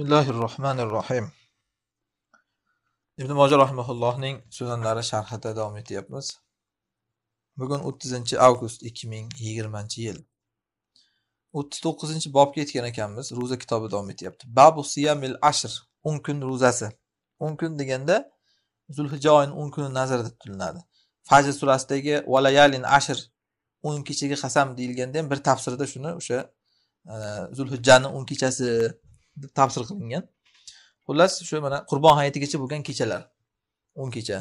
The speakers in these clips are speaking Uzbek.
bismillahi rohmanir rohim ibn moja rahimaullohning so'zanlari sharhida davom etyapmiz bugun o'ttizinchi avgust ikki ming yigirmanchi yil o'ttiz to'qqizinchi bobga yetgan ekanmiz ro'za kitobi davom etyapti babu siyamil ashr o'n kun ro'zasi o'n kun deganda zulhijja oyini o'n kuni nazarda tutilinadi fajr surasidagi valayalin ashr o'n kechaga qasam deyilganda ham bir tafsirda shuni o'sha e, zulhijjani o'n kechasi deb tafsir qilingan xullas shu mana qurbon hayitigacha bo'lgan kechalar o'n kecha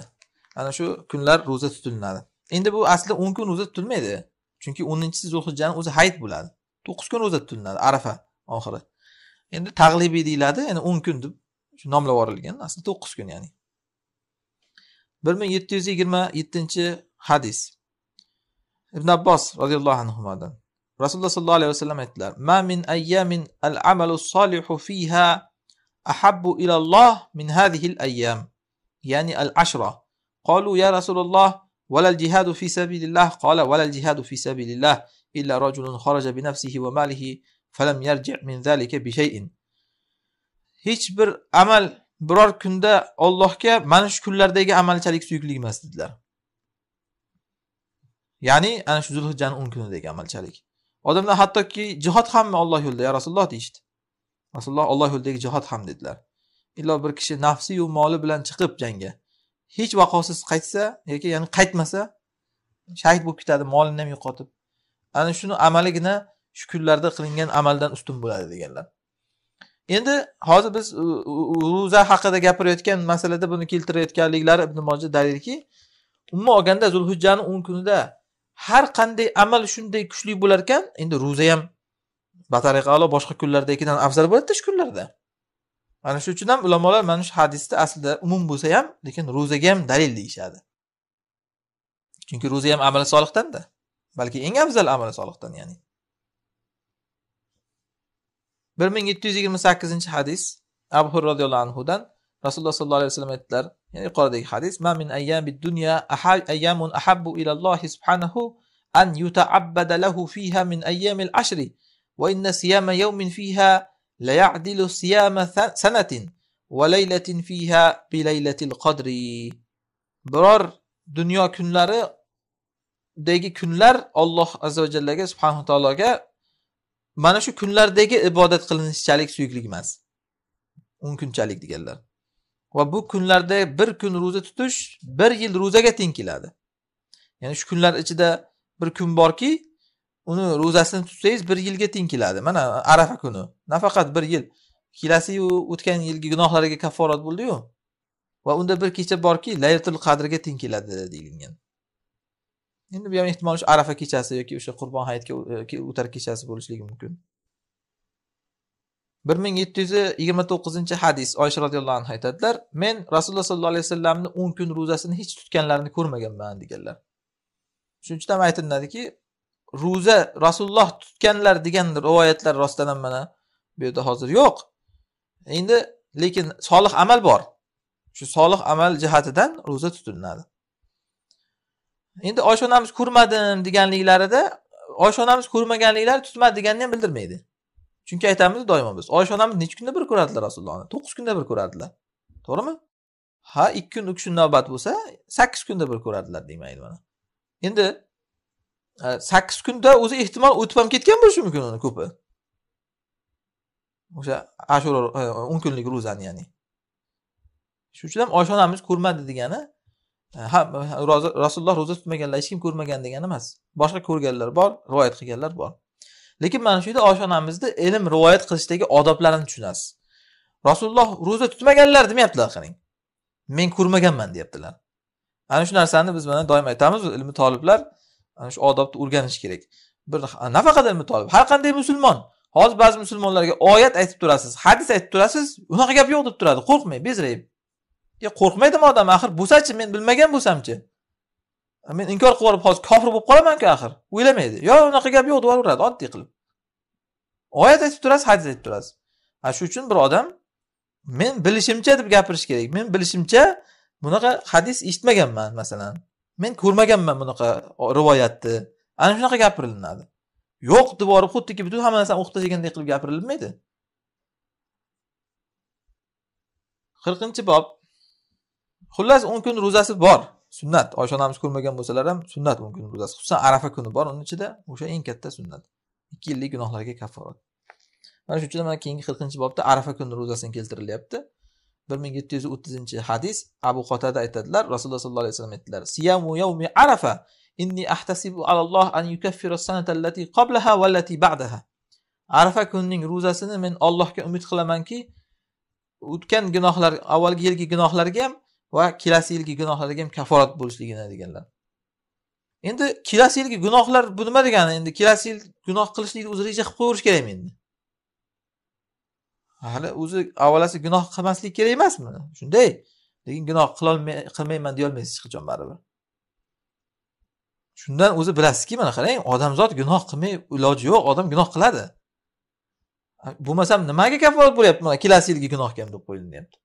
ana shu kunlar ro'za tutilinadi endi bu asli o'n kun ro'za tutilmaydi chunki o'ninchisi zulhijjani o'zi hayit bo'ladi to'qqiz kun ro'za tutilinadi arafa oxiri endi tag'libiy deyiladi ya'ni o'n kun deb nomlab yuborilgan aslida to'qqiz kun ya'ni bir ming yetti yuz yigirma yettinchi hadis ibn abbos roziyallohu anhudan rasululloh sollallohu alayhi vasallam aytdilar ma min ayyamin al amalu solihu fiha ahabbu ilalloh min hadhihi al ayyam ya'ni al ashra qalu ya rasululloh ولا الجهاد في سبيل الله قال ولا الجهاد في سبيل الله إلا رجل خرج بنفسه وماله فلم يرجع من ذلك بشيء hech bir amal biror kunda Allohga mana shu kunlardagi amalchalik suyukli emas dedilar ya'ni ana shu zulhijjaning o'n kunidagi amalchalik odamlar hattoki jihod hammi Alloh yo'lida ya Rasululloh deyishdi Rasululloh Alloh yo'lidagi jihod ham dedilar illo bir kishi nafsi yu moli bilan chiqib jangga hech vaqosiz qaytsa yoki ya'ni qaytmasa shahid bo'lib ketadi molini ham yo'qotib ana shuni amaligina shu kunlarda qilingan amaldan ustun bo'ladi deganlar endi hozir biz ro'za haqida gapirayotgan masalada buni keltirayotganliklari ibn moja dalilki umuman olganda zulhijjani o'n kunida har qanday amal shunday kuchli bo'lar ekan endi ro'za ham batariqa alo boshqa kunlardagidan afzal bo'ladida shu kunlarda mana shu uchun ham ulamolar mana shu hadisda aslida umum bo'lsa ham lekin ro'zaga ham dalil deyishadi chunki ro'za ham amal solihdanda da balki eng afzal amal solihdan ya'ni 1728 hadis abu hur roziyallohu anhudan rasululloh sollallohu alayhi vasallam aytdilar Yani yuqoridagi hadis ma min ayyamid dunya ayyamun ahabbu ila Alloh subhanahu an yuta'abbada lahu fiha min ayyamil ashri wa inna siyama yawmin fiha la ya'dilu siyama sanatin wa laylatin fiha bi laylatil qadri. Biror dunyo kunlari dagi kunlar Alloh azza va jallaga subhanahu taologa mana shu kunlardagi ibodat qilinishchalik suyuklik emas. 10 kunchalik deganlar. va bu kunlarda bir kun ro'za tutish bir yil ro'zaga teng keladi ya'ni shu kunlar ichida bir kun borki uni ro'zasini tutsangiz bir yilga teng keladi mana arafa kuni nafaqat bir yil kelasiyu o'tgan yilgi gunohlariga kafforat bo'ldiyu va unda bir kecha borki laylatul qadrga teng keladi deyilgan endi bu ham ehtimol shu arafa kechasi yoki o'sha qurbon hayitga o'tar kechasi bo'lishligi mumkin bir ming yetti yuz yigirma to'qqizinchi hadis oysha roziyallohu anhu aytadilar men rasululloh sollallohu alayhi vasallamni o'n kun ro'zasini hech tutganlarini ko'rmaganman deganlar shuning uchun ham aytiladiki ro'za rasululloh tutganlar degan rivoyatlar rostdan ham mana bu yerda hozir yo'q endi lekin solih amal bor shu solih amal jihatidan ro'za tutilinadi endi oysha onamiz ko'rmadim deganliklarida oysha onamiz ko'rmaganliklari tutmadi deganini ham bildirmaydi chunki aytamiz doimo biz oysha onamiz nechi kunda bir ko'radilar rasulullohni to'qqiz kunda bir ko'radilar to'g'rimi ha ikki kun uch kun navbat bo'lsa sakkiz kunda bir ko'radilar demaydi mana endi e, sakkiz kunda o'zi ehtimol o'tib ham ketgan bo'lishi mumkin uni ko'pi o'sha ashura e, o'n kunlik ro'zani ya'ni shuning uchun ham oysha onamiz ko'rmadi degani e, ha rasululloh ro'za tutmaganlar hech kim ko'rmagan degani emas boshqa ko'rganlar bor rivoyat qilganlar bor lekin mana shu yerda onamizni ilm rivoyat qilishdagi odoblarini tushunasiz rasululloh ro'za tutmaganlar demayaptilar qarang men ko'rmaganman deyaptilar ana shu narsani biz mana doim aytamiz ilmi toliblar ana shu odobni o'rganish kerak bir nafaqat ilmi tolib har qanday musulmon hozir ba'zi musulmonlarga oyat aytib turasiz hadis aytib turasiz unaqa gap yo'q deb turadi qo'rqmang bezrayib e, qo'rqmaydimi odam axir bo'lsachi men bilmagan bo'lsamchi men inkor qilib yuborib hozir kofir bo'lib qolamanku axir o'ylamaydi yo unaqa gap yo'q deb oddiy qilib oyat aytib turasiz hadis aytib turasiz ana shuning uchun bir odam men bilishimcha deb gapirish kerak men bilishimcha bunaqa hadis eshitmaganman masalan men ko'rmaganman bunaqa rivoyatni ana shunaqa gapirilinadi yo'q deb yuborib xuddiki butun hamma narsani o'qitishgandek qilib gapirilmaydi qirqinchi bob xullas o'n kun ro'zasi bor sunnat oysha onamiz ko'rmagan bo'lsalar ham sunnat mumkin ro'zasi xususan arafa kuni bor uni ichida o'sha eng katta sunnat ikki yillik gunohlarga kafforat mana shuning uchun mana keyingi qirqinchi bobda arafa kuni ro'zasini keltirilyapti bir ming yetti yuz o'ttizinchi hadis abu qotada aytadilar rasululloh sollallohu alayhi vasallam aytdilar siyamu yavmi arafa inni ahtasibu alalloh an yukaffira sanata allati qablaha va allati ba'daha arafa kunining ro'zasini men ollohga umid qilamanki o'tgan gunohlar avvalgi yilgi gunohlarga ham va kelasi yilgi gunohlarga ham kaforat bo'lishligini deganlar endi kelasi yilgi gunohlar bu nima degani endi kelasi yil gunoh qilishlikni o'zi reja qilib qo'yaverish kerakmi endi hali o'zi avvalasi gunoh qilmaslik kerak emasmi shunday lekin gunoh qilmayman deyolmaysiz hech qachon baribir shundan o'zi bilasizki mana qarang odamzod gunoh qilmay iloji yo'q odam gunoh qiladi bo'lmasam nimaga kafolat bo'lyapti mana kelasi yilgi gunohga ham deb qo'yilyapti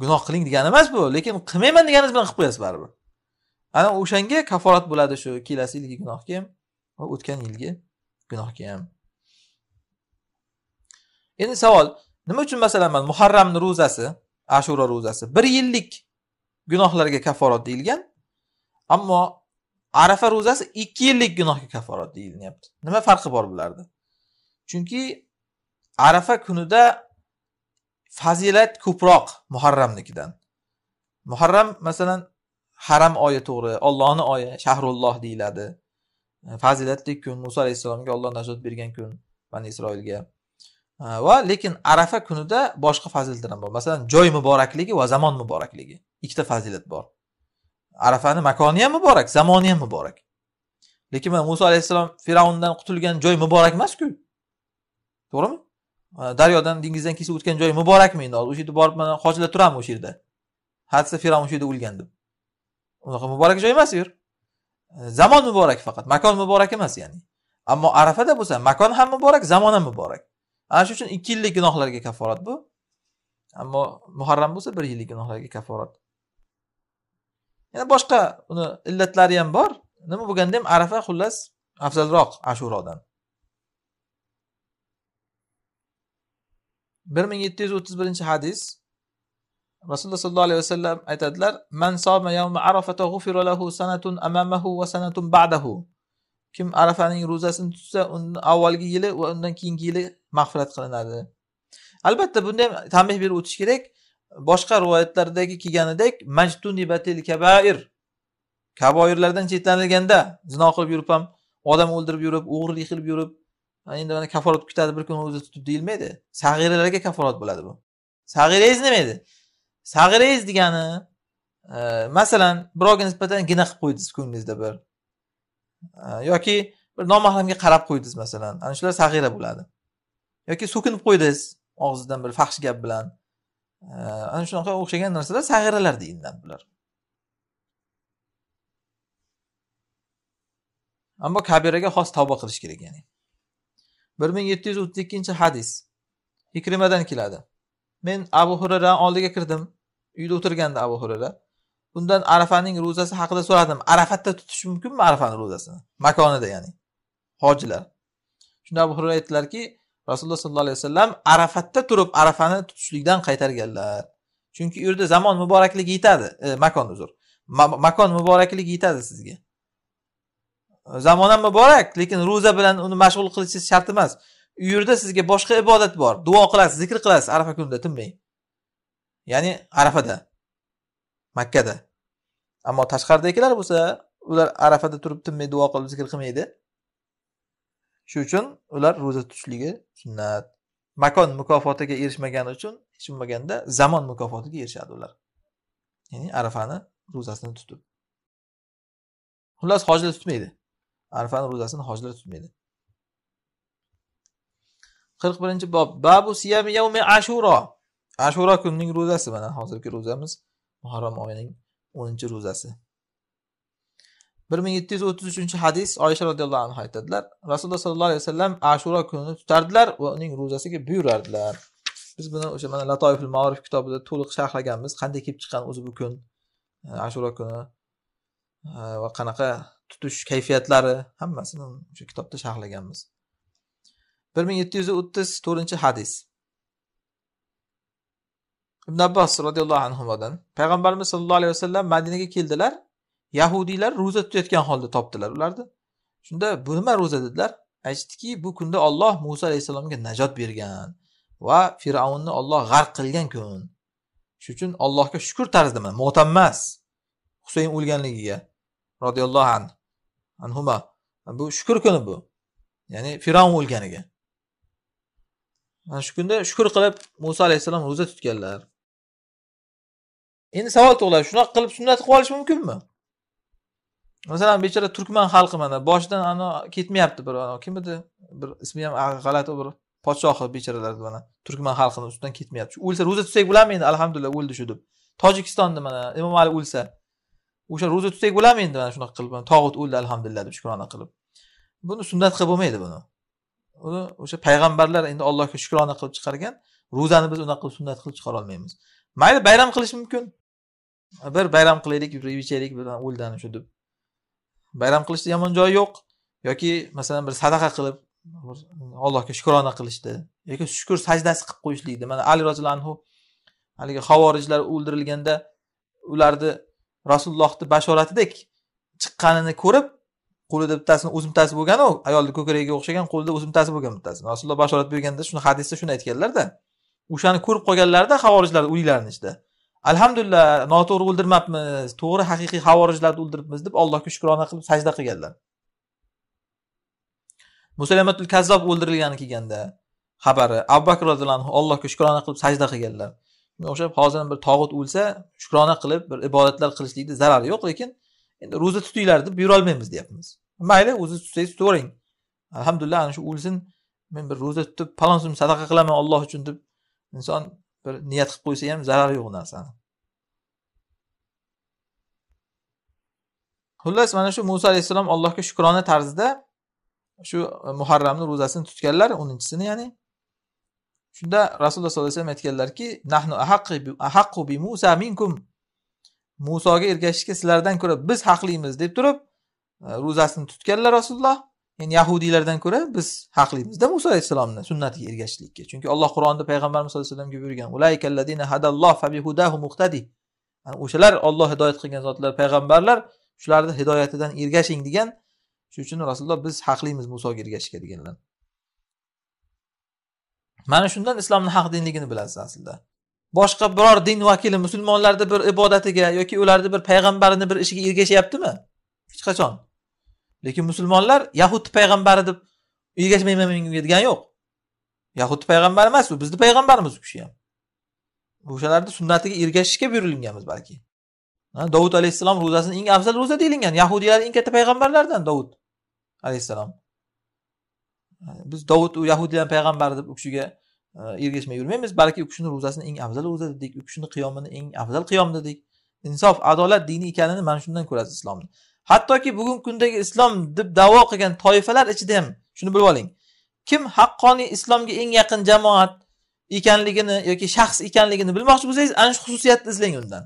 gunoh qiling degani emas bu lekin qilmayman deganingiz bilan qilib qo'yasiz baribir ana o'shanga kaforat bo'ladi shu kelasi yilgi gunohga ham va o'tgan yilgi gunohga ham endi savol nima uchun masalan mana muharramni ro'zasi ashura ro'zasi bir yillik gunohlarga kaforat deyilgan ammo arafa ro'zasi ikki yillik gunohga kaforat deyilyapti nima farqi bor bularni chunki arafa kunida fazilat ko'proq muharramnikidan muharram masalan haram oyi to'g'ri ollohni oyi shahrulloh deyiladi e, fazilatli kun muso alayhissalomga olloh najot bergan kun bani isroilga e, va lekin arafa kunida boshqa fazilatlar ham bor masalan joy muborakligi va zamon muborakligi ikkita fazilat bor arafani makoni ham muborak zamoni ham muborak lekin muso alayhissalom fir'avndan qutulgan joy muborak emasku to'g'rimi daryodan dengizdan kesib o'tgan joyi muborakmi endi hozir o'sha yerda borib mana hojilar turadimi o'sha yerda hadisa firavn o'sha yerda o'lgan deb unaqa muborak joy emas u yer zamon muborak faqat makon muborak emas ya'ni ammo arafada bo'lsa makon ham muborak zamon ham muborak ana shuning uchun ikki yillik gunohlarga kafforat bu ammo muharram bo'lsa bir yillik gunohlarga kafforat yana boshqa uni illatlari ham bor nima bo'lganda ham arafa xullas afzalroq ashurodan bir ming yetti yuz o'ttiz birinchi hadis rasululloh sollallohu alayhi vasallam aytadilar man soma yawma arafata g'ufira lahu sanatun amamahu va sanatun ba'dahu kim arafaning ro'zasini tutsa uni avvalgi yili va undan keyingi yili mag'firat qilinadi albatta bunda ham tanbeh berib o'tish kerak boshqa rivoyatlardagi kelganidek majtunibatil kabair kaboirlardan chetlanilganda zino qilib yurib ham odam o'ldirib yurib o'g'irlik qilib yurib endi mana kafolat kutadi bir kun o'zi tutib deyilmaydi sag'iralarga kafolat bo'ladi bu sag'irangiz nima edi sag'irangiz degani e, masalan birovga nisbatan gina qilib qo'ydingiz ko'nglingizda bir e, yoki bir nomahramga qarab qo'ydingiz masalan ana shular sag'ira bo'ladi yoki so'kinib qo'ydingiz og'zidan bir fahsh gap bilan e, ana shunaqa o'xshagan narsalar sag'iralar deyiladi bular ammo kabiraga xos tavba qilish kerak ya'ni bir ming yetti yuz o'ttiz ikkinchi hadis ikrimadan keladi men abu hurarani oldiga kirdim uyda o'tirgandi abu hurara undan arafaning ro'zasi haqida so'radim arafatda tutish mumkinmi arafani ro'zasini makonida ya'ni hojilar shunda abu hurara aytdilarki rasululloh sollallohu alayhi vasallam arafatda turib arafani tutishlikdan qaytarganlar chunki u yerda zamon muborakligi yetadi e, makon uzr makon muborakligi yetadi sizga zamon ham muborak lekin ro'za bilan uni mashg'ul qilishingiz shart emas u yerda sizga boshqa ibodat bor duo qilasiz zikr qilasiz arafa kunida tinmay ya'ni arafada makkada ammo tashqaridagilar bo'lsa ular arafada turib tinmay duo qilib zikr qilmaydi shuning uchun ular ro'za tutishligi sunnat makon mukofotiga erishmagani uchun hech bo'lmaganda zamon mukofotiga erishadi ular ya'ni arafani ro'zasini tutib xullas hojilar tutmaydi arfani ro'zasini hojilar tutmaydi qirq birinchi bob babu siyami yavmi ashuro ashuro kunining ro'zasi mana hozirgi ro'zamiz muharram oyining o'ninchi ro'zasi bir ming yetti yuz o'ttiz uchinchi hadis oysha roziyallohu anhu aytadilar rasululloh sollallohu alayhi vasallam ashuro kunini tutardilar va uning ro'zasiga buyurardilar biz buni o'sha mana latoifil marif kitobida to'liq sharhlaganmiz qanday kelib chiqqan o'zi bu kun e, ashuro kuni e, va qanaqa tutish kayfiyatlari hammasini shu kitobda sharhlaganmiz bir ming yetti yuz o'ttiz to'rtinchi hadis ibn abbos roziyallohu anhudan payg'ambarimiz sollallohu alayhi vasallam madinaga keldilar yahudiylar ro'za tutayotgan holda topdilar ularni shunda bu nima ro'za dedilar aytishdiki bu kunda olloh muso alayhissalomga najot bergan va fir'avnni olloh g'arq qilgan kun shuning uchun allohga shukur tarzida mo'tammas husayn o'lganligiga roziyallohu anhu anhuma bu shukur kuni bu ya'ni fir'avn o'lganiga mana shu kunda shukur qilib muso alayhissalom ro'za tutganlar endi savol tug'iladi shunaqa qilib sunnat qilib olish mumkinmi masalan bechora turkman xalqi mana boshidan ana ketmayapti bir kim edi bir ismi ham g'alati bir podshohi bechoralar mana turkman xalqini ustidan ketmayapti o'lsa ro'za tutsak bo'ladimi endi alhamdulillah o'ldi shu deb tojikistonda mana imom ali o'lsa o'sha ro'za tutsak bo'ladimi endi mana shunaqa qilib tog'ut o'ldi alhamdulillah deb shukrona qilib buni sunnat qilib bo'lmaydi buni uni o'sha payg'ambarlar endi allohga shukrona qilib chiqargan ro'zani biz unaqa qilib sunnat qilib chiqara olmaymiz mayli bayram qilish mumkin bir bayram qilaylik yurib ichaylik bir o'ldi ana shu deb bayram qilishni yomon joyi yo'q yoki masalan bir sadaqa qilib allohga shukrona qilishdi yoki shukur sajdasi qilib qo'yishlikni mana ali roziyallohu anhu haligi havorijlar o'ldirilganda ularni rasulullohni bashoratidek chiqqanini ko'rib qo'lida bittasini o'zimtasi bo'lgan ayolni ko'kragiga o'xshagan qo'lida o'zimtasi bo'lgan bittasi rasululloh bashorat berganda shuni hadisda shuni aytganlarda o'shani ko'rib qolganlarida havorijlarni o'liklarni ichida alhamdulillah noto'g'ri o'ldirmabmiz to'g'ri haqiqiy havorijlarni o'ldiribmiz deb allohga shukrona qilib sajda qilganlar musalamatul kazzob o'ldirilgani kelganda xabari abu bakr roziyallohu anhu allohga shukrona qilib sajda qilganlar shunga o'xshab hozir bir tog'ut o'lsa shukrona qilib bir ibodatlar qilishlikni zarari yo'q lekin endi ro'za tutinglar deb buyurolmaymiz deyapmiz mayli o'zi tutsangiz tutavering alhamdulillah ana shu o'lsin men bir ro'za tutib palon so'm sadaqa qilaman olloh uchun deb inson bir niyat qilib qo'ysa ham zarari yo'q narsani xullas mana shu muso alayhissalom allohga shukrona tarzida shu muharramni ro'zasini tutganlar o'ninchisini ya'ni shunda rasululloh sollallohu alayhi vasallam aytganlarki nahnu ahaqqu bi musa minkum musoga ergashishga sizlardan ko'ra biz haqlimiz deb turib e, ro'zasini tutganlar rasululloh ya'ni yahudiylardan ko'ra biz haqlimizda muso alayhissalomni sunnatiga ergashishlikka chunki alloh qur'onda payg'ambarimiz sallallohu alayhi vasallamga buyurgan yani o'shalar olloh hidoyat qilgan zotlar payg'ambarlar shularni hidoyatidan ergashing degan shuning uchun rasululloh biz haqlimiz musoga ergashishga deganlar mana shundan islomni haq dinligini bilasiz aslida boshqa biror din vakili musulmonlarni bir ibodatiga yoki ularni bir payg'ambarini bir ishiga ergashyaptimi hech qachon lekin musulmonlar yahudni payg'ambari deb ergashmayman menga degan yo'q yahudni payg'ambari emas u bizni payg'ambarimiz u kishi ham o'shalarni sunnatiga ergashishga buyurilganmiz balki dovud alayhissalom ro'zasini eng afzal ro'za deyilgan yahudiylar eng katta payg'ambarlardan dovud alayhissalom biz dovud u yahudiy ham payg'ambar deb u kishiga e, ergashmay yurmaymiz balki u kishini ro'zasini eng afzal ro'za dedik u kishini qiyomini eng afzal qiyom dedik insof adolat dini ekanini mana shundan ko'rasiz islomni hattoki bugungi kundagi islom deb davo qilgan toifalar ichida ham shuni bilib oling kim haqqoniy islomga eng yaqin jamoat ekanligini yoki shaxs ekanligini bilmoqchi bo'lsangiz ana shu xususiyatni izlang undan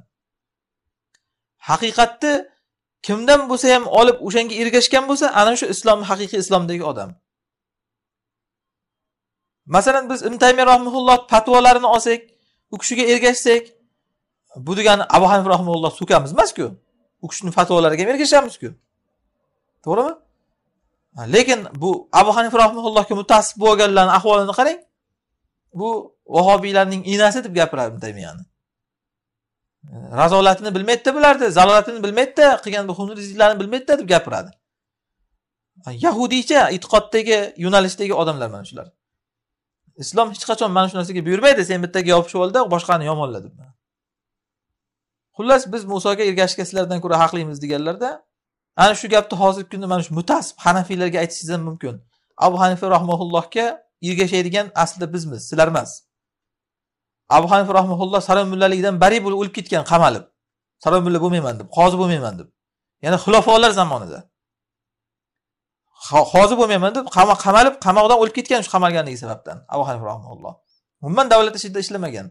haqiqatni kimdan bo'lsa ham olib o'shanga ergashgan bo'lsa ana shu islom haqiqiy islomdagi odam masalan biz ibn taymiya rahimulloh fatvolarini olsak u kishiga ergashsak bu degani abu hanifa rahimulloh so'kamiz emasku u kishini fatvolariga ham ergashamizku to'g'rimi lekin bu abu hanifa rahimullohga mutasib bo'lganlarni ahvolini qarang bu vahobiylarning inasi deb gapiradi ibn taymiyani razolatini bilmaydida bularni zalolatini bilmaydida qilgan bu bilmaydi bilmaydida deb gapiradi yahudiycha e'tiqoddagi yo'nalishdagi odamlar mana shular islom hech qachon mana shu narsaga buyurmaydi sen bittaga yopishib ol boshqani yomonla deb xullas biz musoga ergashishga sizlardan ko'ra haqlimiz deganlarda ana shu gapni hozirgi kunda mana shu mutasib hanafiylarga aytishingiz ham mumkin abu hanifa rahmaullohga ergashadigan aslida bizmiz sizlar emas abu hanifa rahmaulloh saroy mullaligidan bari bo'lib o'lib ketgan qamalib saroy mulla bo'lmayman deb qozi bo'lmayman deb ya'ni xulofolar zamonida hozir bo'lmayman deb qamalib qamoqdan o'lib ketgan shu qamalganligi sababdan abu hanifa rahimulloh umuman davlatda ishida ishlamagan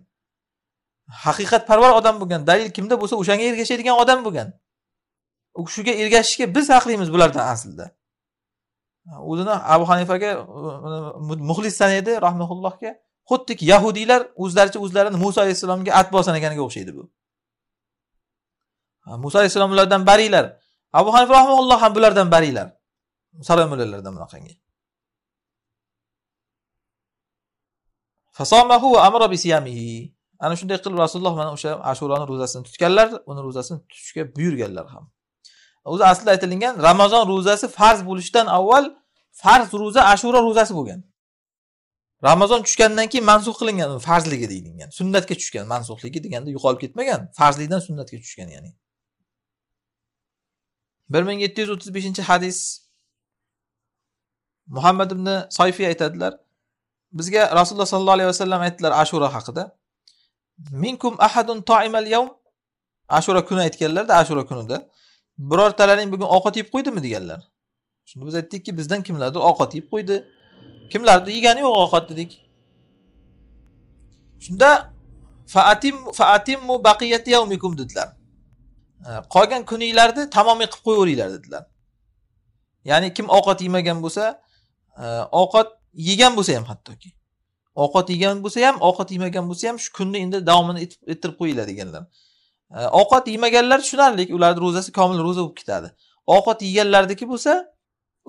haqiqatparvar odam bo'lgan dalil kimda bo'lsa o'shanga ergashadigan odam bo'lgan u kishiga ergashishga biz haqlimiz bulardan aslida o'zini abu hanifaga muxlis sanaydi rahmaullohga xuddiki yahudiylar o'zlaricha o'zlarini muso alayhissalomga atbo sanaganiga o'xshaydi bu muso alayhissalom ulardan barilar abu hanifa rahmulloh ham bulardan barilar saroy mullalarida bunaqangi fasomahu ana shunday qilib rasululloh mana o'sha ashuroni ro'zasini tutganlar uni ro'zasini tutishga buyurganlar ham o'zi aslida aytilingan ramazon ro'zasi farz bo'lishidan avval farz ro'za ashuro ro'zasi bo'lgan ramazon tushgandan keyin mansux qilingan farzligi deyilgan sunnatga tushgan mansuxligi deganda yo'qolib ketmagan farzlikdan sunnatga tushgan ya'ni bir ming yetti yuz o'ttiz beshinchi hadis muhammad ibn soyfiy aytadilar bizga rasululloh sollallohu alayhi vasallam aytdilar ashura haqida minkum ahadun toimal yavm ashura kuni aytganlarda ashura kunida birortalaring bugun ovqat yeb qo'ydimi deganlar shunda biz aytdikki bizdan kimlardir ovqat yeb qo'ydi kimlardir yegani yo'q ovqat dedik shunda faatimmu faatim baqiyati yavmikum dedilar qolgan kuninglarni tamomiy qilib qo'yaveringlar dedilar ya'ni kim ovqat yemagan bo'lsa ovqat yegan bo'lsa ham hattoki ovqat yegan bo'lsa ham ovqat yemagan bo'lsa ham shu kunni endi davomini ettirib qo'yiladi deganlar ovqat yemaganlar tushunarli ularni ro'zasi komil ro'za bo'lib ketadi ovqat yeganlarniki bo'lsa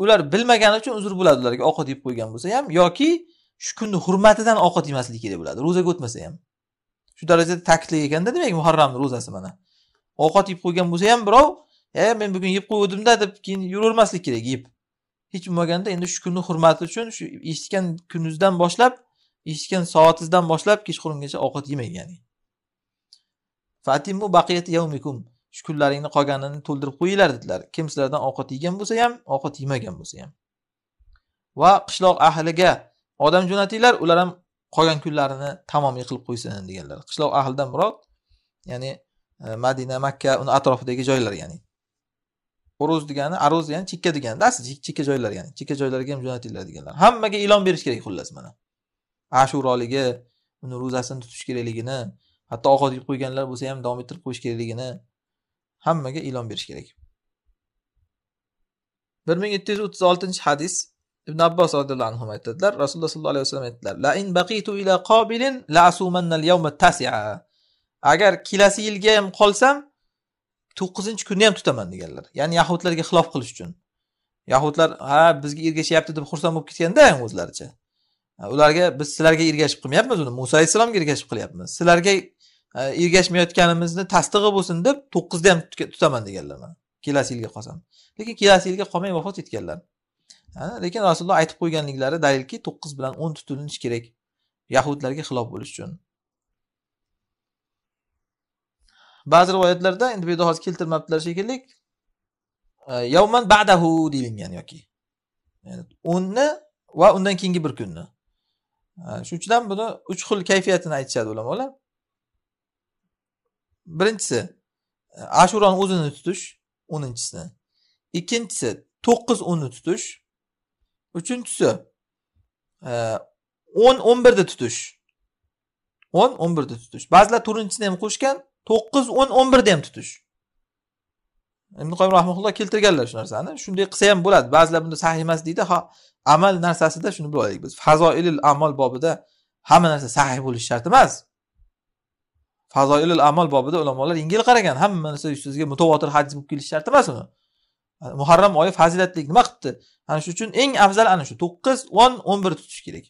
ular bilmagani uchun uzr bo'ladi ularga ovqat yeb qo'ygan bo'lsa ham yoki shu kunni hurmatidan ovqat yemasligi kerak bo'ladi ro'zaga o'tmasa ham shu darajada ta'kidlagan ekanda demak muharramni ro'zasi mana ovqat yeb qo'ygan bo'lsa ham birov e men bugun yeb qo'yuvdimda deb keyin yuravermaslik kerak yeb hech bo'lmaganda endi shu kunni hurmati uchun shu eshitgan kuningizdan boshlab eshitgan soatingizdan boshlab kechqurungacha ovqat yemang ya'ni fatimu baqiyati yawmikum shu kunlaringni qolganini to'ldirib qo'yinglar dedilar kim sizlardan ovqat yegan bo'lsa ham ovqat yemagan bo'lsa ham va qishloq ahliga odam jo'natinglar ular ham qolgan kunlarini tamomiy qilib qo'ysin deganlar qishloq ahlidan murod ya'ni e, madina makka uni atrofidagi joylar ya'ni uruz degani aruz degani chekka degani asli chekka joylar ya'ni chekka joylarga ham jo'natinglar deganlar hammaga e'lon berish kerak xullas mana ashuroligi uni ro'zasini tutish kerakligini hatto ovqat yeb qo'yganlar bo'lsa ham davom ettirib qo'yish kerakligini hammaga e'lon berish kerak bir ming yetti yuz o'ttiz oltinchi hadis ibn abbos roziyallohu anhu aytadilar rasululloh sollallohu alayhi vasallam aytdilar la in baqitu ila qobilin la asumanna al-yawma tasia agar kelasi yilga ham qolsam to'qqizinchi kunni ham tutaman deganlar ya'ni yahudlarga xilof qilish uchun yahudlar ha bizga ergashyapti deb xursand bo'lib ketganda o'zlaricha ularga biz sizlarga ergashib qilmayapmiz uni muso alayhissalomga ergashib qilyapmiz sizlarga e, ergashmayotganimizni tasdig'i bo'lsin deb to'qqizda ham tutaman deganlar mana kelasi yilga qolsam lekin kelasi yilga qolmay vafot etganlar lekin rasululloh aytib qo'yganliklari dalilki to'qqiz bilan o'n tutilishi kerak yahudlarga xilof bo'lish uchun ba'zi rivoyatlarda endi bu yerda hozir keltirmabdilar shekilli yavman badahu deyilgan yoki o'nni va undan keyingi bir kunni shuning uchun ham buni uch xil kayfiyatini aytishadi ulamolar birinchisi e, ashuroni o'zini tutish o'ninchisini ikkinchisi to'qqiz o'nni tutish uchinchisi e, o'n o'n birda tutish o'n o'n birda tutish ba'zilar to'rtinchisini ham qo'shgan to'qqiz o'n o'n birda ham tutish ibn keltirganlar shu narsani shunday qilsa ham bo'ladi ba'zilar bunda sahih emas deydi ha amal narsasida shuni bila olaylik biz fazoilil amal bobida hamma narsa sahih bo'lishi shart emas fazoilil amal bobida ulamolar yengil qaragan hamma narsa sizga mutavotir hadis bo'lib kelishi shart emas uni muharram oyi fazilatli nima qilibdi ana shuning uchun eng afzal ana shu to'qqiz o'n o'n bir tutish kerak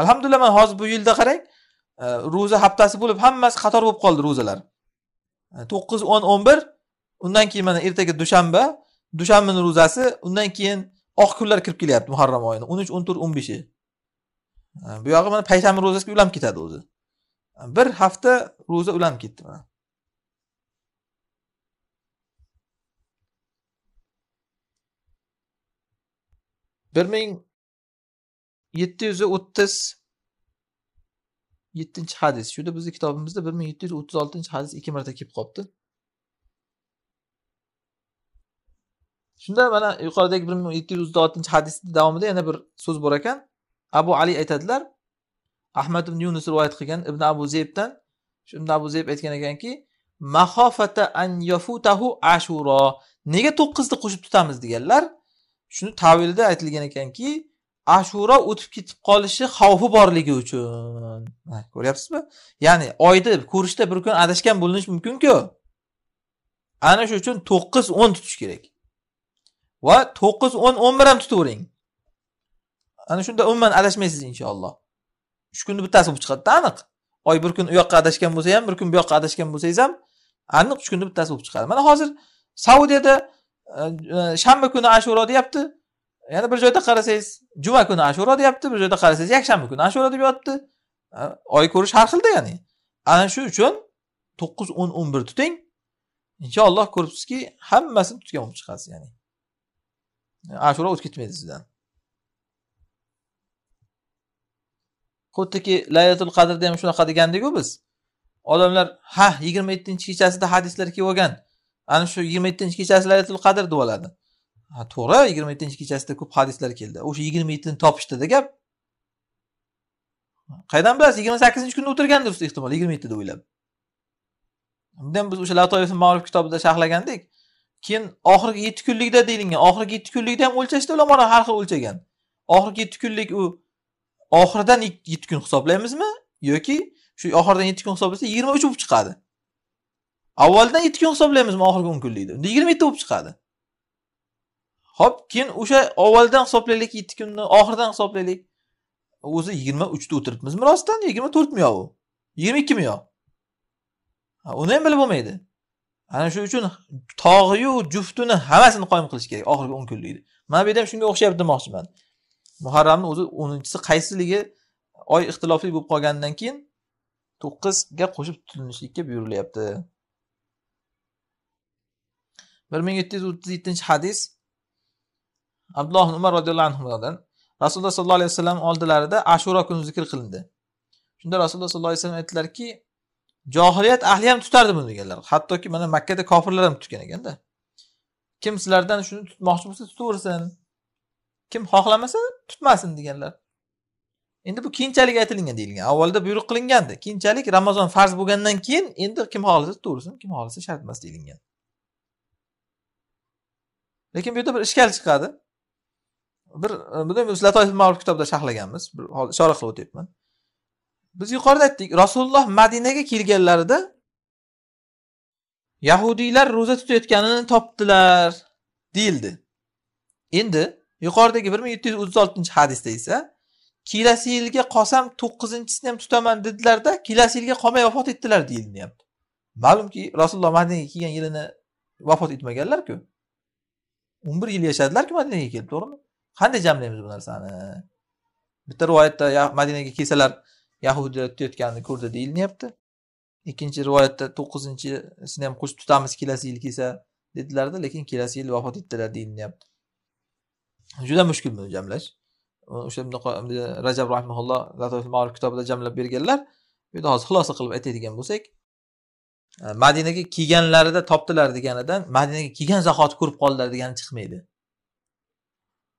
alhamdulillah mana hozir bu yilda qarang Э, ro'za haftasi bo'lib hammasi qator bo'lib qoldi ro'zalar э, to'qqiz o'n o'n bir undan keyin mana ertaga dushanba dushanbani ro'zasi undan keyin oq kunlar kirib kelyapti muharram oyini o'n uch o'n to'rt o'n beshi э, bu yog'i mana payshanba ro'zasiga ulanib ketadi o'zi bir hafta ro'za ulanib ketdi mana bir ming yetti yuz o'ttiz yettinchi hadis shuda bizni kitobimizda bir ming yetti yuz o'ttiz oltinchi hadis ikki marta kelib qolibdi shunda mana yuqoridagi bir ming yetti yuz o'ttiz oltinchi hadisni davomida yana bir so'z bor ekan abu ali aytadilar ahmad ibn yunus rivoyat qilgan ibn abu zeybdan shunda abu zeyb aytgan ekanki mahofata an yafutahu ashuro nega to'qqizni qo'shib tutamiz deganlar shuni tavilida aytilgan ekanki ashura o'tib ketib qolishi xavfi borligi uchun ko'ryapsizmi ya'ni oyni ko'rishda bir kun adashgan bo'linishi mumkinku ana shu uchun to'qqiz o'n tutish kerak va to'qqiz o'n o'n bir ham tutavering ana shunda umuman adashmaysiz inshaalloh uch kunni bittasi bo'lib chiqadida aniq oy bir kun u yoqqa adashgan bo'lsa ham bir kun bu yoqqa adashgan bo'lsangiz ham aniq uch kunni bittasi bo'lib chiqadi mana hozir saudiyada e, e, shanba kuni ashuro deyapti yana bir joyda qarasangiz juma kuni ashura deyapti bir joyda qarasangiz yakshanba kuni ashura deb yotibdi oy ko'rish har xilda ya'ni ana shu uchun to'qqiz o'n o'n bir tuting inshaalloh ko'ribsizki hammasini tutgan bo'lib chiqasiz ya'ni ashura o'tib ketmaydi sizdan xuddiki laylatul qadrda ham shunaqa degandiku biz odamlar ha yigirma yettinchi kechasida hadislar kelib olgan ana shu yigirma yettinchi kechasi laylatul qadr deb oladi ha to'g'ri yigirma yettinchi kechasida ko'p hadislar keldi o'sha yigirma yettini topishdida gap qaydan bilasiz yigirma sakkizinchi kunda o'tirgandir usta ehtimol yigirma yettida o'ylab undan biz o'sha latoif ma'ruf kitobida sharhlagandik keyin oxirgi yetti kunlikda deyilgan oxirgi yetti kunlikda ham o'lchashda ulamolar har xil o'lchagan oxirgi yetti kunlik u oxiridan yetti kun hisoblaymizmi yoki shu oxiridan yetti kun hisoblasa yigirma uch bo'lib chiqadi avvaldan yetti kun hisoblaymizmi oxirgi o'n kunlikda unda yigirma yetti bo'lib chiqadi hop keyin o'sha avvaldan hisoblaylik yetti kunni oxiridan hisoblaylik o'zi yigirma uchda o'tiribmizmi rostdan yigirma to'rtmi yo u yigirma ikkimi yo uni ham bilib bo'lmaydi ana shu uchun tog'iyu juftini hammasini qoyim qilish kerak oxirgi o'n kunlikni mana bu yerda ham shunga o'xshayapti demoqchiman muharramni o'zi o'ninchisi qaysiligi oy ixtilofli bo'lib qolganidan keyin to'qqizga qo'shib tutilishlikka buyurilyapti bir ming yetti yuz o'ttiz yettinchi hadis abdulloh umar roziyallohu anhudan rasululloh sollallohu alayhi vasallam oldilarida ashura kuni zikr qilindi shunda rasululloh sollallohu alayhi vasallam aytdilarki johiliyat ahli ham tutardi buni deganlar hattoki mana makkada kofirlar ham tutgan ekanda kim sizlardan shuni tutmoqchi bo'lsa tutaversin kim xohlamasa tutmasin deganlar endi bu keyinchalik aytilingan deyilgan avvalda buyruq qilingandi keyinchalik ramazon farz bo'lgandan keyin endi kim xohlasa tutaversin kim xohlasa shart emas deyilgan lekin bu yerda bir ishkal chiqadi bir e, buni biz latoifil ma'ruf kitobida sharhlaganmiz ishora qilib o'tyapman biz yuqorida aytdik rasululloh madinaga kelganlarida yahudiylar ro'za tutayotganini topdilar deyildi endi yuqoridagi bir ming yetti yuz o'ttiz oltinchi hadisda esa kelasi yilga qolsam to'qqizinchisini ham tutaman dedilarda kelasi yilga qolmay vafot etdilar deyilyapti ma'lumki rasululloh madinaga kelgan yilini vafot etmaganlarku o'n bir yil yashadilarku madinaga kelib to'g'rimi qanday jamlaymiz bu narsani bitta rivoyatda madinaga kelsalar yahudiylar kutayotganini ko'rdi deyilyapti ikkinchi rivoyatda to'qqizinchisini ham qo'shib tutamiz kelasi yil kelsa dedilarda lekin kelasi yil vafot etdilar deyilyapti juda mushkul buni jamlash o'sha rajab rahimulloh marif kitobida jamlab berganlar bu yerda hozir xulosa qilib aytadigan bo'lsak madinaga kelganlarida topdilar deganidan madinaga kelgan zahoti ko'rib qoldilar degani chiqmaydi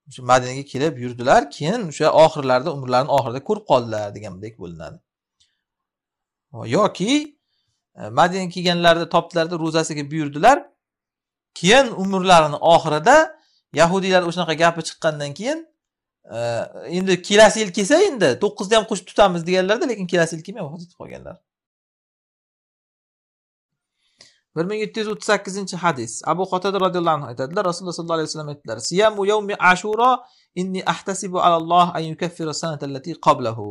o'sha madinaga kelib yurdilar keyin o'sha oxirlarida umrlarini oxirida ko'rib qoldilar degandek bo'linadi yoki e, madinaga kelganlarida topdilarda ro'zasiga buyurdilar keyin umrlarini oxirida yahudiylar o'shanaqa gapi chiqqandan keyin e, endi kelasi yil kelsa endi to'qqizda ham qo'shib tutamiz deganlarda lekin kelasi yil kelmay vafot etib qolganlar bir ming yetti yuz o'ttiz sakkizinchi hadis abu qotada roziyallohu anhu aytadilar rasululloh sollallohu alayhi vasallam aytdilar siyamu yavmi ashuro inni ahtasibu alalloh an yukaffira sanatallati qablahu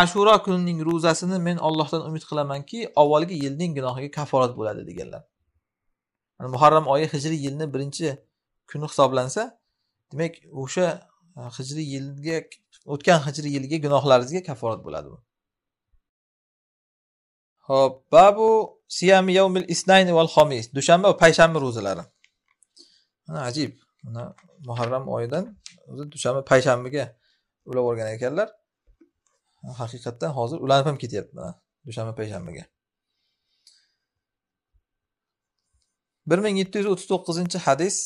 ashuro kunining ro'zasini men ollohdan umid qilamanki avvalgi yilning gunohiga kaforat bo'ladi deganlar yani, muharram oyi hijriy yilni birinchi kuni hisoblansa demak o'sha e, hijriy yilga o'tgan hijriy yilgi gunohlaringizga kaforat bo'ladi ho'p babu dushanba va payshanba ro'zalari mana ajib mana muharram oyidan o'zi dushanba payshanbaga ulab olgan ekanlar haqiqatdan hozir ulanib ham ketyapti mana dushanba payshanbaga bir ming yetti yuz o'ttiz to'qqizinchi hadis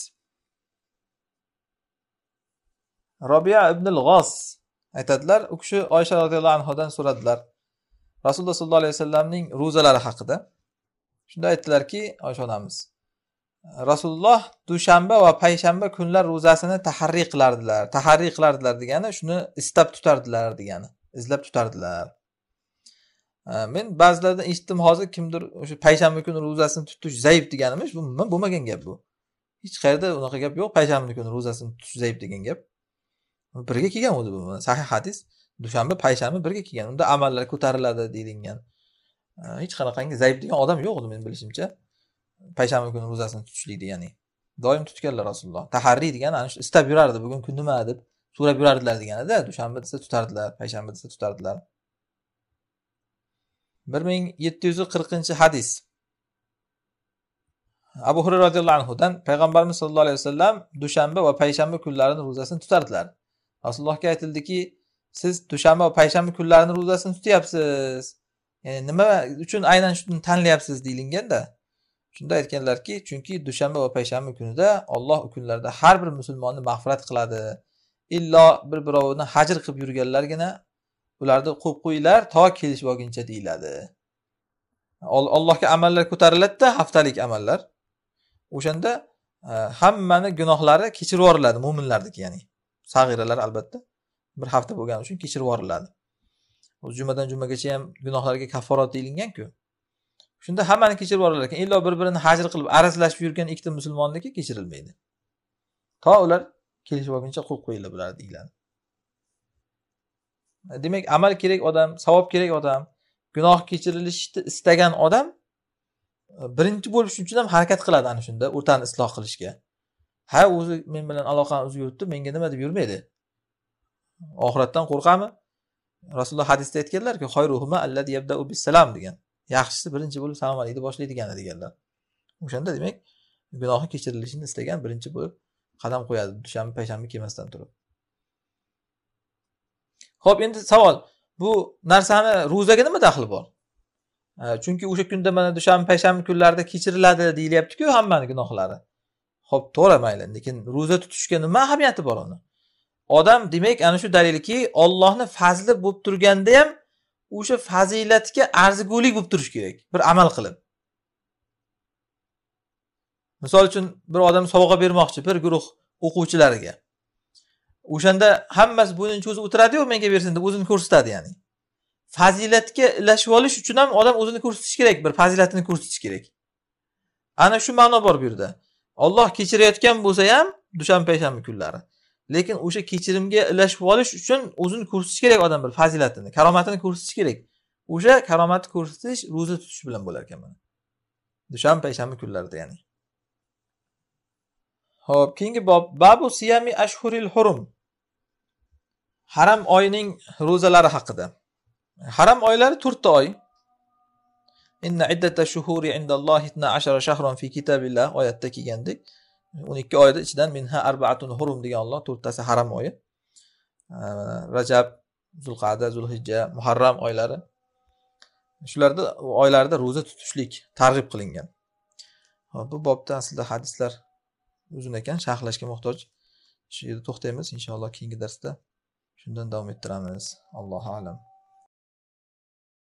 robiya ibn g'os aytadilar u kishi oysha roziyallohu anhudan so'radilar rasululloh sollallohu alayhi vasallamning ro'zalari haqida shunda aytdilarki oysha onamiz rasululloh dushanba va payshanba kunlar ro'zasini taharriy qilardilar taharriy qilardilar degani shuni istab tutardilar degani izlab tutardilar men ba'zilardan eshitdim hozir kimdir o'sha payshanba kuni ro'zasini tutish zaif deganimish bu umuman bo'lmagan gap bu hech qayerda unaqa gap yo'q payshanba kuni ro'zasini tutish zaif degan gap birga kelgan o'zi bu sahih hadis dushanba payshanba birga kelgan unda amallar ko'tariladi deyilgan hech qanaqangi zayb degan odam yo'q edi men bilishimcha payshanba kuni ro'zasini tutishlikni ya'ni doim tutganlar rasululloh taharriy degani ana shu istab yurardi bugun kun nima deb so'rab yurardilar deganida dushanba desa tutardilar payshanba desa tutardilar bir ming yetti yuz qirqinchi hadis abu hurayra roziyallohu anhudan payg'ambarimiz sollallohu alayhi vasallam dushanba va payshanba kunlarini ro'zasini tutardilar rasulullohga aytildiki siz dushanba va payshanba kunlarini ro'zasini tutyapsiz ya'ni e, nima uchun aynan shuni tanlayapsiz deyilganda shunda aytganlarki chunki dushanba va payshanba kunida olloh u kunlarda har bir musulmonni mag'firat qiladi illo bir birovini hajr qilib yurganlargina ularni qo'yib qo'yinglar to kelishib olguncha deyiladi allohga amallar ko'tariladida haftalik amallar o'shanda e, hammani gunohlari kechirib yuboriladi mo'minlarniki ya'ni sag'iralar albatta bir hafta bo'lgani uchun kechirib yuboriladi jumadan jumagacha ham gunohlarga kafforat deyilganku shunda hammani kechirib yuborar ekan illo bir birini hajr qilib arazlashib yurgan ikkita musulmonniki kechirilmaydi to ular kelishib olguncha qo'yib qo'yinglar bular deyiladi demak amal kerak odam savob kerak odam gunoh kechirilishni istagan odam e, birinchi bo'lib shuning uchun ham harakat qiladi ana shunda o'rtani isloh qilishga ha o'zi men bilan aloqani uzib yuribdi menga nima deb yurmaydi oxiratdan qo'rqadimi rasululloh hadisda aytganlarki salam degan yaxshisi birinchi bo'lib salom alikni boshlaydi deganlar o'shanda demak gunohi kechirilishini istagan birinchi bo'lib qadam qo'yadi dushanba payshanba kelmasdan turib ho'p endi savol bu narsani ro'zaga nima daxli bor chunki o'sha kunda mana dushanba payshanba kunlarida kechiriladi deyilyaptiku hammani gunohlari ho'p to'g'ri mayli lekin ro'za tutishga nima ahamiyati bor uni odam demak ana shu dalilki ollohni fazli bo'lib turganda ham o'sha fazilatga arzigulik bo'lib turishi kerak bir amal qilib misol uchun bir odam sovg'a bermoqchi bir guruh o'quvchilariga o'shanda hammasi bo'ynini cho'zib o'tiradiyu menga bersin deb o'zini ko'rsatadi ya'ni fazilatga ilashib olish uchun ham odam o'zini ko'rsatishi kerak bir fazilatini ko'rsatish kerak ana shu ma'no bor bu yerda olloh kechirayotgan bo'lsa ham dushanba payshanba kunlari lekin o'sha kechirimga ilashib olish uchun o'zini ko'rsatish kerak odam bir fazilatini karomatini ko'rsatish kerak o'sha karomatni ko'rsatish ro'za tutish bilan bo'lar ekan mana dushanba payshanba kunlarida ya'ni ho'p keyingi bob babu siyami ashhuril hurum haram oyining ro'zalari haqida haram oylari to'rtta oy inna iddata shuhuri indallohi ashara shahron fi kitabillah oyatda kelgandek o'n ikki oyni ichidan minha arbaatun hurum degan olloh to'rttasi haram oyi rajab zulqada zulhijja muharram oylari shularda oylarda ro'za tutishlik targ'ib qilingan bu bobda aslida hadislar uzun ekan sharhlashga muhtoj shu yerda to'xtaymiz inshaalloh keyingi darsda shundan davom ettiramiz allohu alam